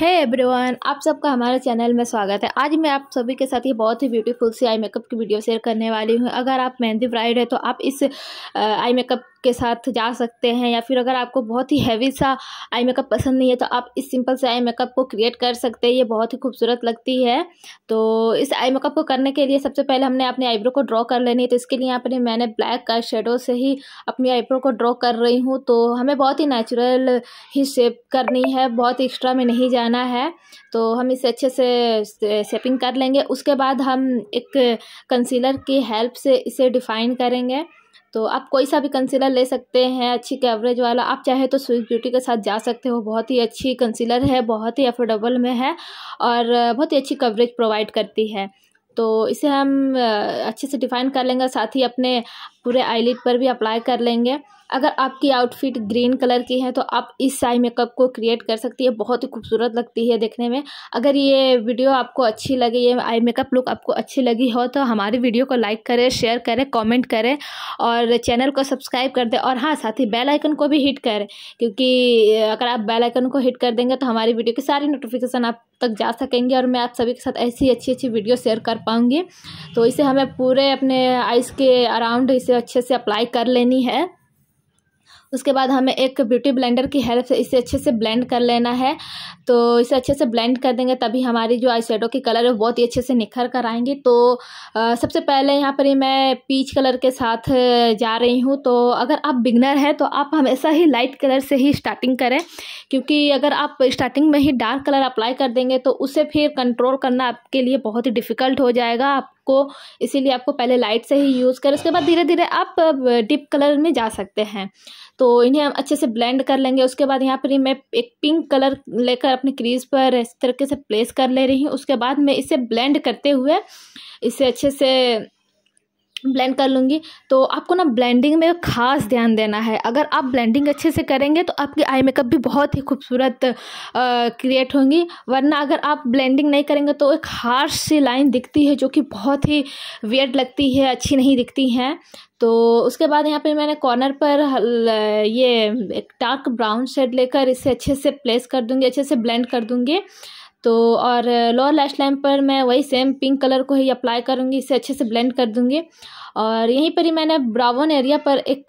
है hey everyone आप सबका हमारे चैनल में स्वागत है आज मैं आप सभी के साथ ये बहुत ही ब्यूटीफुल सी आई मेकअप की वीडियो शेयर करने वाली हूँ अगर आप मेहंदी ब्राइड है तो आप इस आई मेकअप के साथ जा सकते हैं या फिर अगर आपको बहुत ही हैवी सा आई मेकअप पसंद नहीं है तो आप इस सिंपल से आई मेकअप को क्रिएट कर सकते हैं ये बहुत ही खूबसूरत लगती है तो इस आई मेकअप को करने के लिए सबसे पहले हमने अपने आईब्रो को ड्रॉ कर लेनी है तो इसके लिए यहाँ पर मैंने ब्लैक का शेडो से ही अपनी आईब्रो को ड्रॉ कर रही हूँ तो हमें बहुत ही नेचुरल ही शेप करनी है बहुत एक्स्ट्रा में नहीं जाना है तो हम इसे अच्छे से शेपिंग कर लेंगे उसके बाद हम एक कंसीलर की हेल्प से इसे डिफ़ाइन करेंगे तो आप कोई सा भी कंसीलर ले सकते हैं अच्छी कवरेज वाला आप चाहे तो स्विस ब्यूटी के साथ जा सकते हो बहुत ही अच्छी कंसीलर है बहुत ही अफोर्डेबल में है और बहुत ही अच्छी कवरेज प्रोवाइड करती है तो इसे हम अच्छे से डिफ़ाइन कर लेंगे साथ ही अपने पूरे आईलिड पर भी अप्लाई कर लेंगे अगर आपकी आउटफिट ग्रीन कलर की है तो आप इस साई मेकअप को क्रिएट कर सकती है बहुत ही खूबसूरत लगती है देखने में अगर ये वीडियो आपको अच्छी लगी ये आई मेकअप लुक आपको अच्छी लगी हो तो हमारी वीडियो को लाइक करें शेयर करें कमेंट करें और चैनल को सब्सक्राइब कर दें और हाँ साथ ही बेल आइकन को भी हिट करें क्योंकि अगर आप बेल आइकन को हिट कर देंगे तो हमारी वीडियो की सारी नोटिफिकेशन आप तक जा सकेंगे और मैं आप सभी के साथ ऐसी अच्छी अच्छी वीडियो शेयर कर पाऊँगी तो इसे हमें पूरे अपने आइज़ के अराउंड इसे अच्छे से अप्लाई कर लेनी है उसके बाद हमें एक ब्यूटी ब्लेंडर की हेल्प से इसे अच्छे से ब्लेंड कर लेना है तो इसे अच्छे से ब्लेंड कर देंगे तभी हमारी जो आई की कलर है बहुत ही अच्छे से निखर कर आएंगी तो आ, सबसे पहले यहाँ पर ही मैं पीच कलर के साथ जा रही हूँ तो अगर आप बिगनर हैं तो आप हमेशा ही लाइट कलर से ही स्टार्टिंग करें क्योंकि अगर आप स्टार्टिंग में ही डार्क कलर अप्लाई कर देंगे तो उसे फिर कंट्रोल करना आपके लिए बहुत ही डिफ़िकल्ट हो जाएगा आप आपको इसीलिए आपको पहले लाइट से ही यूज़ करें उसके बाद धीरे धीरे आप डिप कलर में जा सकते हैं तो इन्हें हम अच्छे से ब्लेंड कर लेंगे उसके बाद यहाँ पर मैं एक पिंक कलर लेकर अपने क्रीज पर इस तरीके से प्लेस कर ले रही हूँ उसके बाद मैं इसे ब्लेंड करते हुए इसे अच्छे से ब्लेंड कर लूँगी तो आपको ना ब्लेंडिंग में ख़ास ध्यान देना है अगर आप ब्लेंडिंग अच्छे से करेंगे तो आपकी आई मेकअप भी बहुत ही खूबसूरत क्रिएट होंगी वरना अगर आप ब्लेंडिंग नहीं करेंगे तो एक हार्श सी लाइन दिखती है जो कि बहुत ही वियर्ड लगती है अच्छी नहीं दिखती हैं तो उसके बाद यहाँ पे मैंने कॉर्नर पर ये एक डार्क ब्राउन शेड लेकर इसे अच्छे से प्लेस कर दूँगी अच्छे से ब्लेंड कर दूँगी तो और लोअर लैश लाइन पर मैं वही सेम पिंक कलर को ही अप्लाई करूँगी इसे अच्छे से ब्लेंड कर दूँगी और यहीं पर ही मैंने ब्राउन एरिया पर एक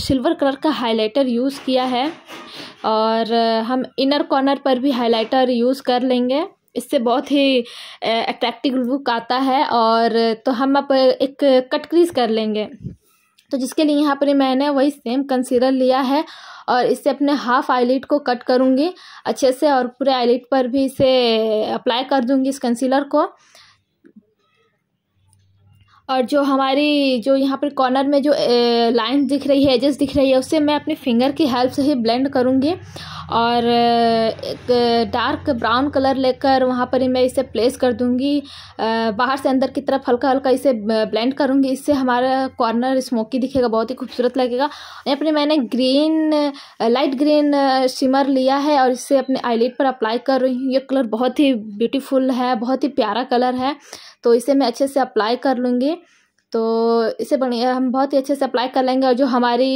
सिल्वर कलर का हाइलाइटर यूज़ किया है और हम इनर कॉर्नर पर भी हाइलाइटर यूज़ कर लेंगे इससे बहुत ही अट्रैक्टिव लुक आता है और तो हम अब एक कट क्रीज कर लेंगे तो जिसके लिए यहाँ पर मैंने वही सेम कंसीलर लिया है और इससे अपने हाफ आईलिट को कट करूँगी अच्छे से और पूरे आईलिट पर भी इसे अप्लाई कर दूँगी इस कंसीलर को और जो हमारी जो यहाँ पर कॉर्नर में जो लाइन दिख रही है एजेस दिख रही है उससे मैं अपने फिंगर की हेल्प से ही ब्लेंड करूँगी और एक डार्क ब्राउन कलर लेकर वहाँ पर ही मैं इसे प्लेस कर दूँगी बाहर से अंदर की तरफ हल्का हल्का इसे ब्लेंड करूँगी इससे हमारा कॉर्नर स्मोकी दिखेगा बहुत ही खूबसूरत लगेगा यहाँ पर मैंने ग्रीन लाइट ग्रीन शिमर लिया है और इसे अपने आईलेट पर अप्लाई कर रही हूँ ये कलर बहुत ही ब्यूटीफुल है बहुत ही प्यारा कलर है तो इसे मैं अच्छे से अप्लाई कर लूँगी तो इसे बढ़िया हम बहुत ही अच्छे से अप्लाई कर लेंगे और जो हमारी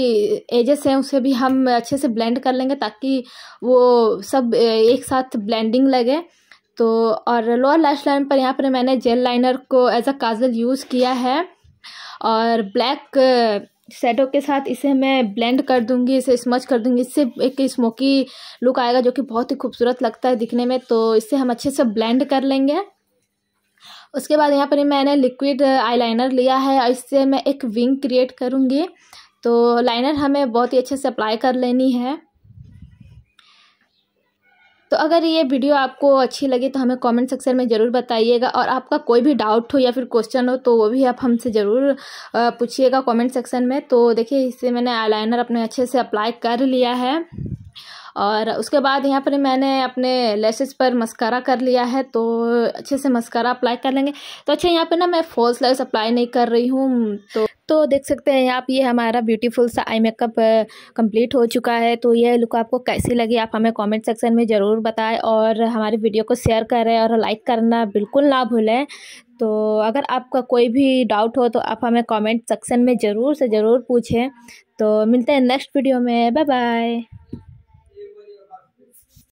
एजेस हैं उसे भी हम अच्छे से ब्लेंड कर लेंगे ताकि वो सब एक साथ ब्लेंडिंग लगे तो और लोअर लैश लाइन पर यहाँ पर मैंने जेल लाइनर को एज अ काजल यूज़ किया है और ब्लैक शेडो के साथ इसे मैं ब्लेंड कर दूंगी इसे स्मच कर दूंगी इससे एक स्मोकी लुक आएगा जो कि बहुत ही खूबसूरत लगता है दिखने में तो इसे हम अच्छे से ब्लेंड कर लेंगे उसके बाद यहाँ पर मैंने लिक्विड आईलाइनर uh, लिया है और इससे मैं एक विंग क्रिएट करूँगी तो लाइनर हमें बहुत ही अच्छे से अप्लाई कर लेनी है तो अगर ये वीडियो आपको अच्छी लगी तो हमें कमेंट सेक्शन में ज़रूर बताइएगा और आपका कोई भी डाउट हो या फिर क्वेश्चन हो तो वो भी आप हमसे ज़रूर uh, पूछिएगा कमेंट सेक्शन में तो देखिए इससे मैंने आईलाइनर अपने अच्छे से अप्लाई कर लिया है और उसके बाद यहाँ पर मैंने अपने लेसेस पर मस्कारा कर लिया है तो अच्छे से मस्कारा अप्लाई कर लेंगे तो अच्छा यहाँ पर ना मैं फॉल्स लेस अप्लाई नहीं कर रही हूँ तो तो देख सकते हैं आप ये हमारा ब्यूटीफुल सा आई मेकअप कंप्लीट हो चुका है तो ये लुक आपको कैसी लगी आप हमें कमेंट सेक्शन में ज़रूर बताएं और हमारे वीडियो को शेयर करें और लाइक करना बिल्कुल ना भूलें तो अगर आपका कोई भी डाउट हो तो आप हमें कमेंट सेक्शन में ज़रूर से ज़रूर पूछें तो मिलते हैं नेक्स्ट वीडियो में बाय बाय